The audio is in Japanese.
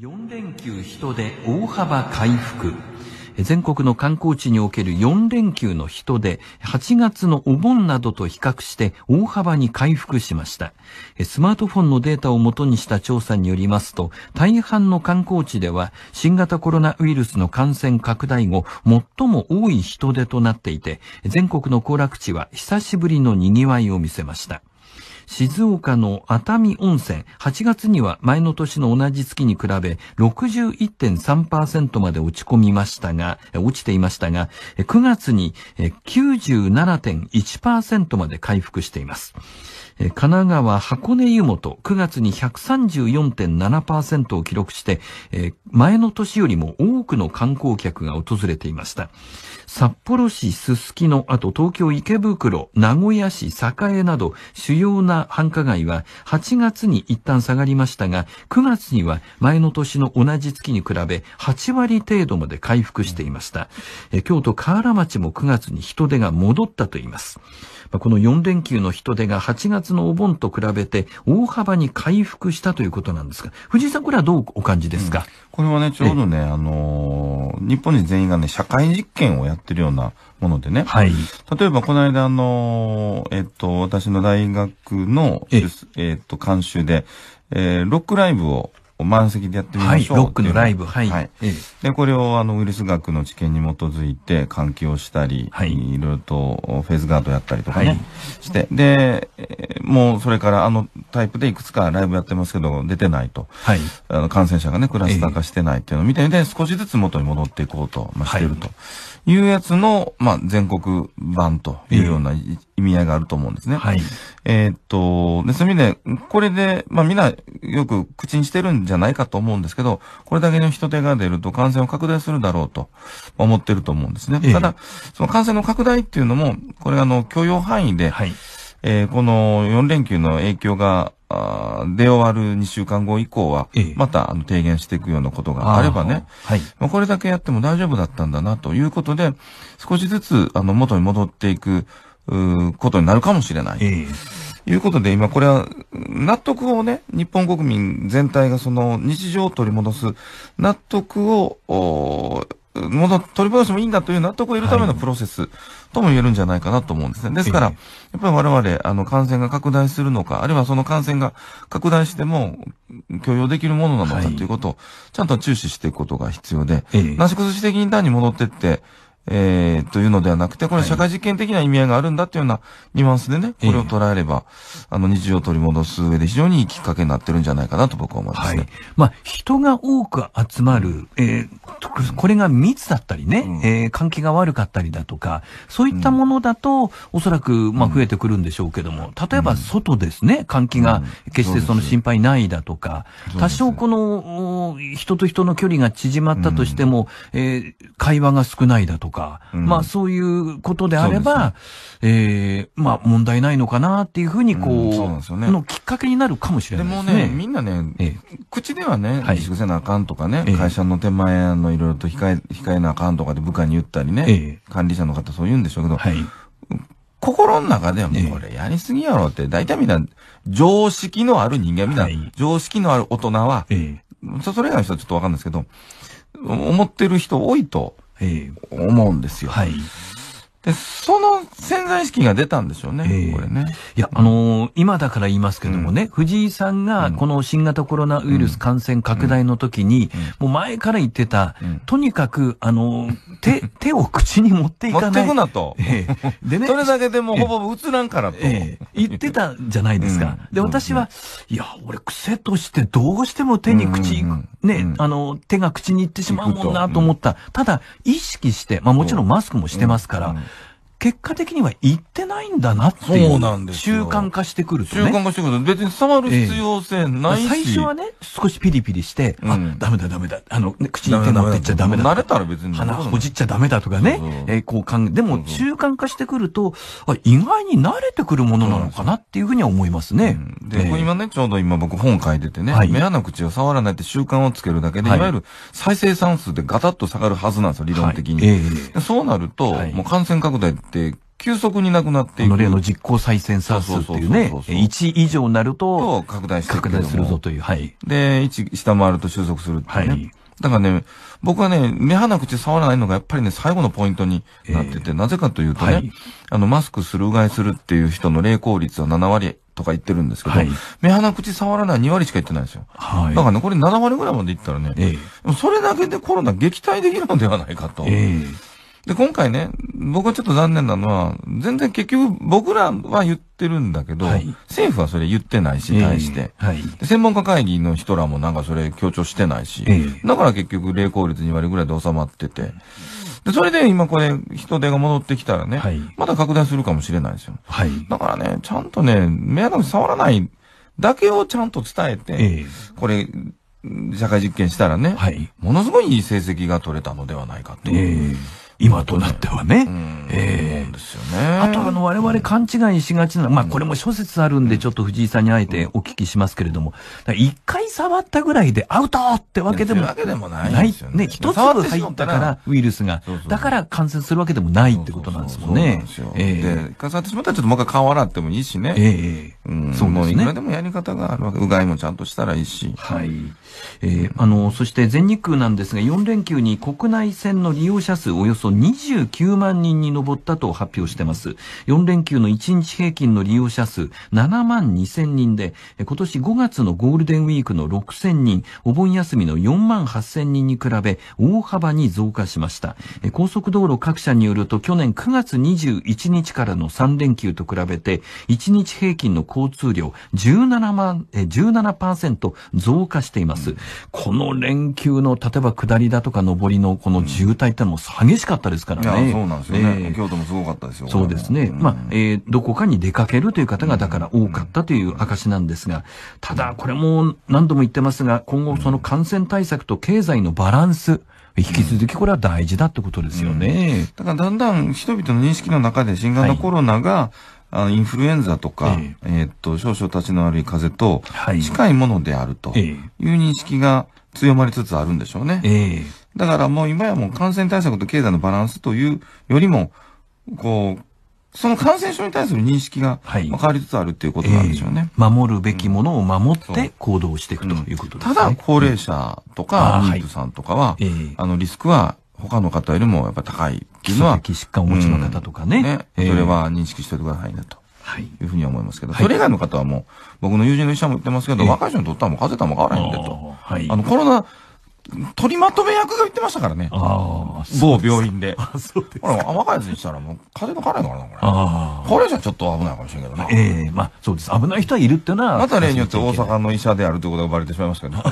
4連休人出大幅回復。全国の観光地における4連休の人出、8月のお盆などと比較して大幅に回復しました。スマートフォンのデータを元にした調査によりますと、大半の観光地では新型コロナウイルスの感染拡大後、最も多い人出となっていて、全国の行楽地は久しぶりの賑わいを見せました。静岡の熱海温泉、8月には前の年の同じ月に比べ61.3%まで落ち込みましたが、落ちていましたが、9月に97.1%まで回復しています。神奈川箱根湯本、9月に134.7%を記録して、前の年よりも多くの観光客が訪れていました。札幌市すすきの、あと東京池袋、名古屋市栄など主要な繁華街は8月に一旦下がりましたが、9月には前の年の同じ月に比べ8割程度まで回復していました。え京都河原町も9月に人出が戻ったと言います。この4連休の人出が8月のお盆と比べて大幅に回復したということなんですが、藤井さん、これはどうお感じですか、うんこれはね、ちょうどね、あのー、日本人全員がね、社会実験をやってるようなものでね。はい。例えば、この間、あのー、えっと、私の大学の、えっ、えー、と、監修で、えー、ロックライブを満席でやってみましょう、はい、ロックのライブ、はい。はい、で、これをあのウイルス学の知見に基づいて換気をしたり、はい、いろいろとフェーズガードやったりとかね、はい、して、で、もうそれからあのタイプでいくつかライブやってますけど、出てないと、はい、あの感染者がね、クラスター化してないっていうのを見て、で、少しずつ元に戻っていこうと、まあ、してるというやつの、まあ、全国版というような、意味合いがあると思うんですね。はい、えー、っと、でそううい意味で、これで、まあみんなよく口にしてるんじゃゃないかと思うんですけど、これだけの人手が出ると感染を拡大するだろうと思ってると思うんですね。ただ、その感染の拡大っていうのも、これあの、許容範囲で、はい、えー、この4連休の影響が、出終わる2週間後以降は、またあの提言していくようなことがあればね、これだけやっても大丈夫だったんだなということで、少しずつあの元に戻っていくことになるかもしれない。ということで、今これは納得をね、日本国民全体がその日常を取り戻す、納得を、戻、取り戻してもいいんだという納得を得るためのプロセスとも言えるんじゃないかなと思うんですね。ですから、やっぱり我々、あの、感染が拡大するのか、あるいはその感染が拡大しても許容できるものなのかということを、ちゃんと注視していくことが必要で、なし崩し的に単に戻ってって、えー、というのではなくて、これ社会実験的な意味合いがあるんだというようなニュアンスでね、これを捉えれば、あの日常を取り戻す上で非常にいいきっかけになってるんじゃないかなと僕は思いますね。はい、まあ、人が多く集まる、えー、これが密だったりね、うん、えー、関係が悪かったりだとか、そういったものだと、おそらく、まあ、増えてくるんでしょうけども、例えば外ですね、換気が決してその心配ないだとか、多少この、人と人の距離が縮まったとしても、うん、えー、会話が少ないだとか、うん、まあそういうことであれば、ね、えー、まあ問題ないのかなっていうふうに、こう、うん、そうなんですよね。のきっかけになるかもしれないですね。でもね、みんなね、え口ではね、自粛せなあかんとかね、会社の手前のいろいろと控え、控えなあかんとかで部下に言ったりね、管理者の方そう言うんでしょうけど、はい、心の中ではもうこれやりすぎやろって、大体みんな常識のある人間みんな、常識のある大人は、それ以外の人はちょっとわかんないですけど、思ってる人多いと思うんですよ。はい。で、その潜在意識が出たんでしょうね、えー、これね。いや、あのー、今だから言いますけどもね、うん、藤井さんがこの新型コロナウイルス感染拡大の時に、うん、もう前から言ってた、うん、とにかく、あのー、手、手を口に持っていかない。持ってくなと。えー、でね。それだけでもほぼうつらんからと、えー、言ってたじゃないですか。で、私は、いや、俺癖としてどうしても手に口、うんうんうん、ね、あの、手が口に行ってしまうもんなと思った。ただ、意識して、まあもちろんマスクもしてますから、結果的には行ってないんだなっていう。そうなんです習慣化してくるとね。習慣化してくる別に触る必要性ないし。えー、最初はね、少しピリピリして、うん、あ、ダメだダメだ、あの、ね、口に手持ってっちゃダメだ慣れたら別に。鼻ほじっちゃダメだとかね。そうそうえー、こう考え、でも習慣化してくると、あ、意外に慣れてくるものなのかなっていうふうには思いますね。うん、で、えー、今ね、ちょうど今僕本書いててね、はい、目穴口を触らないって習慣をつけるだけで、はい、いわゆる再生産数でガタッと下がるはずなんですよ、理論的に。はいえー、そうなると、もう感染拡大、急速になくなっていく。の例の実効再生産数っていうね、1以上になると、拡大拡大するぞという、はい。で、1下回ると収束するっていうね。はい。だからね、僕はね、目鼻口触らないのがやっぱりね、最後のポイントになってて、えー、なぜかというとね、はい、あの、マスクするうがいするっていう人の霊効率は7割とか言ってるんですけど、はい、目鼻口触らない2割しか言ってないんですよ。はい、だからね、これ7割ぐらいまでいったらね、えー、それだけでコロナ撃退できるのではないかと。えーで、今回ね、僕はちょっと残念なのは、全然結局僕らは言ってるんだけど、はい、政府はそれ言ってないし、対して、はい、専門家会議の人らもなんかそれ強調してないし、えー、だから結局霊行率2割ぐらいで収まってて、で、それで今これ人手が戻ってきたらね、はい、まだ拡大するかもしれないですよ。はい、だからね、ちゃんとね、目穴触らないだけをちゃんと伝えて、えー、これ、社会実験したらね、はい、ものすごいいい成績が取れたのではないかと。えー今となってはね。ええ。あとあの、我々勘違いしがちな、まあこれも諸説あるんで、ちょっと藤井さんにあえてお聞きしますけれども、一回触ったぐらいでアウトってわけでもない。ね、一粒入ったからウイルスが、だから感染するわけでもないってことなんですもんね。で、一回触ってしまったらちょっともう一回顔洗ってもいいしね。ええ。そうですね。いくらでもやり方があるわけ。うがいもちゃんとしたらいいし。はい。ええ、あの、そして全日空なんですが、4連休に国内線の利用者数およそそ29万人に上ったと発表してます。4連休の1日平均の利用者数7万2000人で、今年5月のゴールデンウィークの6000人、お盆休みの4万8000人に比べ大幅に増加しました。高速道路各社によると去年9月21日からの3連休と比べて1日平均の交通量17万、17%増加しています。この連休の例えば下りだとか上りのこの渋滞ってのも激しかったかったですからね。そうなんですよね、えー、京都もすごかったですよ。そうですね。まあ、えー、どこかに出かけるという方がだから多かったという証なんですが、ただ、これも何度も言ってますが、今後その感染対策と経済のバランス、引き続きこれは大事だってことですよね。うん、だからだんだん人々の認識の中で新型コロナが、はい、あインフルエンザとか、えー、えー、っと、少々立ちの悪い風と、近いものであるという認識が強まりつつあるんでしょうね。えーだからもう今やもう感染対策と経済のバランスというよりも、こう、その感染症に対する認識が変わりつつあるっていうことなんでしょうね。はいえー、守るべきものを守って行動していくということですね。うん、ただ、高齢者とか、妊婦さんとかは、あはい、あの、リスクは他の方よりもやっぱ高いっていうのは。基礎疾患をお持ちの方とかね。うん、ねえそれは認識しておいてくださいねと。はい。いうふうに思いますけど、それ以外の方はもう、僕の友人の医者も言ってますけど、若い人にとってはもう風邪とも変わらへんでと。はい。あの、コロナ取りまとめ役が言ってましたからね。ああ。某病院で。あ、そうです。ほら、若いやつにしたらもう風邪のかないのかな、これ。ああ。高齢者ちょっと危ないかもしれんけどね。ええー、まあそうです。危ない人はいるっていうのは。また例によって大阪の医者であるということがバレてしまいますけど、ね。